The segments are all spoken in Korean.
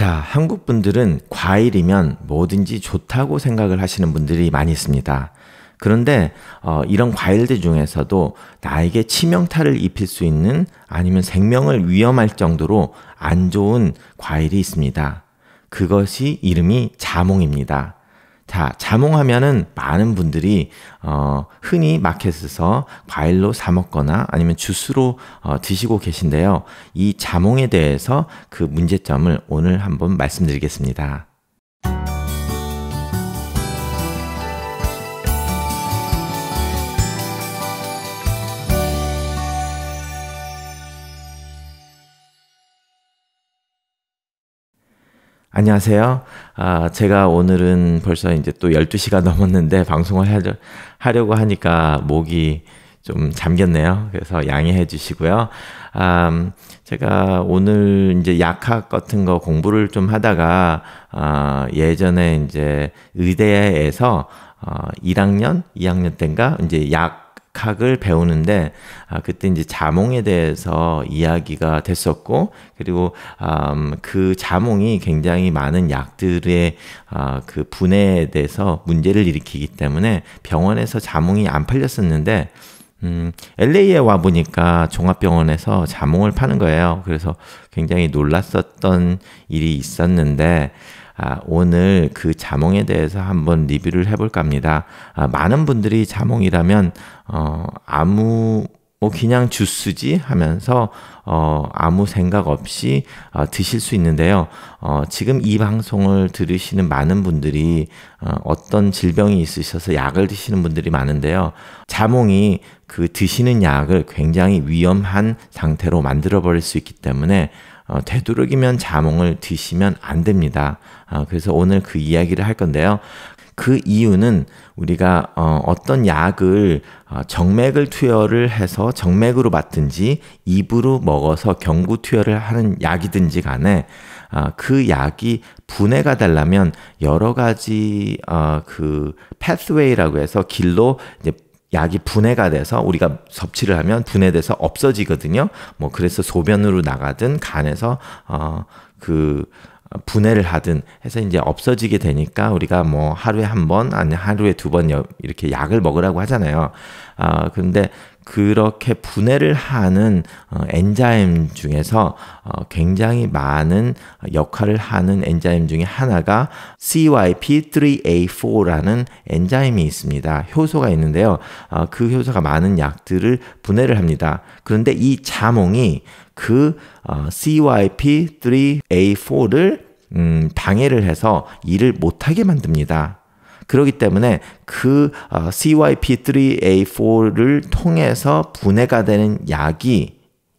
자, 한국 분들은 과일이면 뭐든지 좋다고 생각을 하시는 분들이 많이 있습니다. 그런데 어, 이런 과일들 중에서도 나에게 치명타를 입힐 수 있는 아니면 생명을 위험할 정도로 안 좋은 과일이 있습니다. 그것이 이름이 자몽입니다. 자, 자몽하면은 많은 분들이 어, 흔히 마켓에서 과일로 사 먹거나 아니면 주스로 어, 드시고 계신데요. 이 자몽에 대해서 그 문제점을 오늘 한번 말씀드리겠습니다. 안녕하세요. 아, 제가 오늘은 벌써 이제 또 12시가 넘었는데 방송을 하려, 하려고 하니까 목이 좀 잠겼네요. 그래서 양해해 주시고요. 아, 음, 제가 오늘 이제 약학 같은 거 공부를 좀 하다가 아, 예전에 이제 의대에서 어, 1학년, 2학년 때인가 이제 약 각을 배우는데 아, 그때 이제 자몽에 대해서 이야기가 됐었고 그리고 음, 그 자몽이 굉장히 많은 약들의 아, 그 분해에 대해서 문제를 일으키기 때문에 병원에서 자몽이 안 팔렸었는데 음, LA에 와 보니까 종합병원에서 자몽을 파는 거예요. 그래서 굉장히 놀랐었던 일이 있었는데 아, 오늘 그 자몽에 대해서 한번 리뷰를 해볼까 합니다. 아, 많은 분들이 자몽이라면 어, 아무 뭐 그냥 주스지 하면서 어 아무 생각 없이 어, 드실 수 있는데요. 어 지금 이 방송을 들으시는 많은 분들이 어, 어떤 질병이 있으셔서 약을 드시는 분들이 많은데요. 자몽이 그 드시는 약을 굉장히 위험한 상태로 만들어 버릴 수 있기 때문에 어, 되도록이면 자몽을 드시면 안 됩니다. 어, 그래서 오늘 그 이야기를 할 건데요. 그 이유는 우리가 어, 떤 약을 어, 정맥을 투여를 해서 정맥으로 맞든지 입으로 먹어서 경구 투여를 하는 약이든지 간에 어, 그 약이 분해가 달라면 여러 가지 어, 그 패스웨이라고 해서 길로 이제 약이 분해가 돼서 우리가 섭취를 하면 분해돼서 없어지거든요. 뭐 그래서 소변으로 나가든 간에서 어그 분해를 하든 해서 이제 없어지게 되니까 우리가 뭐 하루에 한 번 아니 하루에 두 번 이렇게 약을 먹으라고 하잖아요. 아 근데 그렇게 분해를 하는 어, 엔자임 중에서 어, 굉장히 많은 역할을 하는 엔자임 중에 하나가 CYP3A4라는 엔자임이 있습니다. 효소가 있는데요. 아, 그 효소가 많은 약들을 분해를 합니다. 그런데 이 자몽이 그 어, CYP3A4를 음, 방해를 해서 일을 못하게 만듭니다. 그렇기 때문에 그 어, CYP3A4를 통해서 분해가 되는 약이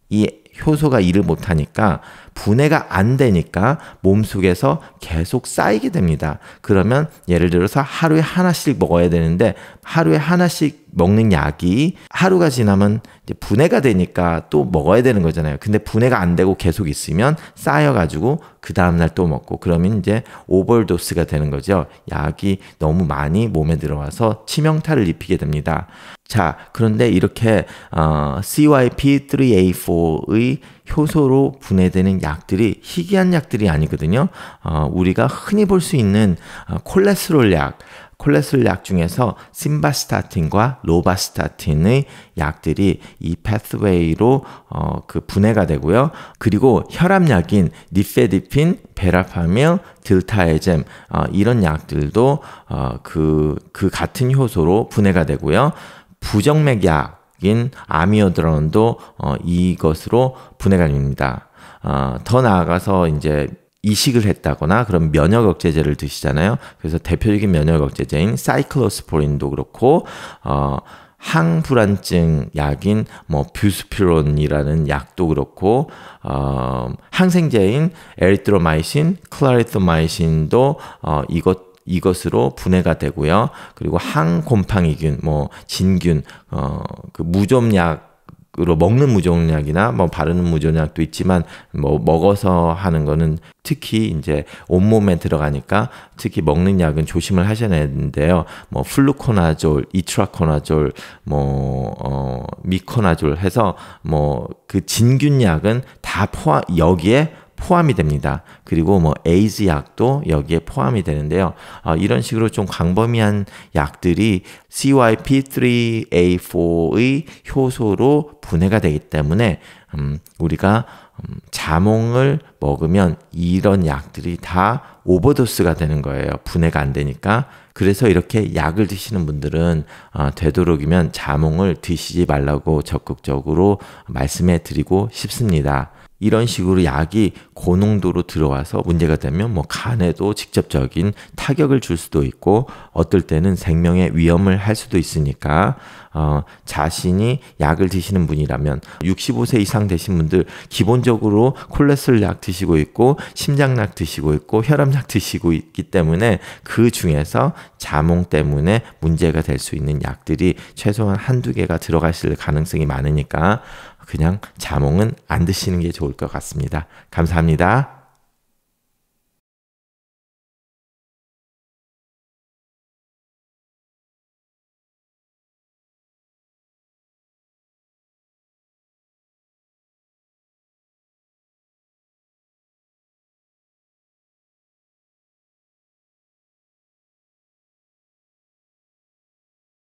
이 효소가 일을 못하니까 분해가 안 되니까 몸속에서 계속 쌓이게 됩니다. 그러면 예를 들어서 하루에 하나씩 먹어야 되는데 하루에 하나씩 먹는 약이 하루가 지나면 분해가 되니까 또 먹어야 되는 거잖아요. 근데 분해가 안 되고 계속 있으면 쌓여가지고 그 다음날 또 먹고 그러면 이제 오버도스가 되는 거죠. 약이 너무 많이 몸에 들어와서 치명타를 입히게 됩니다. 자, 그런데 이렇게 어, CYP3A4의 효소로 분해되는 약들이 희귀한 약들이 아니거든요. 어, 우리가 흔히 볼 수 있는 어, 콜레스테롤 약, 콜레스테롤 약 중에서 심바스타틴과 로바스타틴의 약들이 이 패스웨이로 어, 그 분해가 되고요. 그리고 혈압약인 니페디핀, 베라파밀, 딜타에젬 어, 이런 약들도 어, 그, 그 같은 효소로 분해가 되고요. 부정맥약인 아미오드론도 어, 이것으로 분해가 됩니다. 어, 더 나아가서 이제 이식을 했다거나 그런 면역 억제제를 드시잖아요. 그래서 대표적인 면역 억제제인 사이클로스포린도 그렇고 어 항불안증 약인 뭐 뷰스피론이라는 약도 그렇고 어 항생제인 에리트로마이신, 클라리토마이신도 어 이것 이것으로 분해가 되고요. 그리고 항곰팡이균, 뭐 진균, 어, 그 무좀약 으로 먹는 무좀약이나 뭐 바르는 무좀약도 있지만 뭐 먹어서 하는 거는 특히 이제 온몸에 들어가니까 특히 먹는 약은 조심을 하셔야 되는데요. 뭐 플루코나졸, 이트라코나졸, 뭐 어, 미코나졸 해서 뭐 그 진균약은 다 포함 여기에 포함이 됩니다. 그리고 뭐 에이즈 약도 여기에 포함이 되는데요. 어, 이런 식으로 좀 광범위한 약들이 CYP3A4의 효소로 분해가 되기 때문에 음, 우리가 음, 자몽을 먹으면 이런 약들이 다 오버도스가 되는 거예요. 분해가 안 되니까. 그래서 이렇게 약을 드시는 분들은 어, 되도록이면 자몽을 드시지 말라고 적극적으로 말씀해 드리고 싶습니다. 이런 식으로 약이 고농도로 들어와서 문제가 되면 뭐 간에도 직접적인 타격을 줄 수도 있고 어떨 때는 생명의 위험을 할 수도 있으니까 어, 자신이 약을 드시는 분이라면 65세 이상 되신 분들 기본적으로 콜레스테롤 약 드시고 있고 심장약 드시고 있고 혈압약 드시고 있기 때문에 그 중에서 자몽 때문에 문제가 될 수 있는 약들이 최소한 한두 개가 들어가실 가능성이 많으니까 그냥 자몽은 안 드시는 게 좋을 것 같습니다. 감사합니다.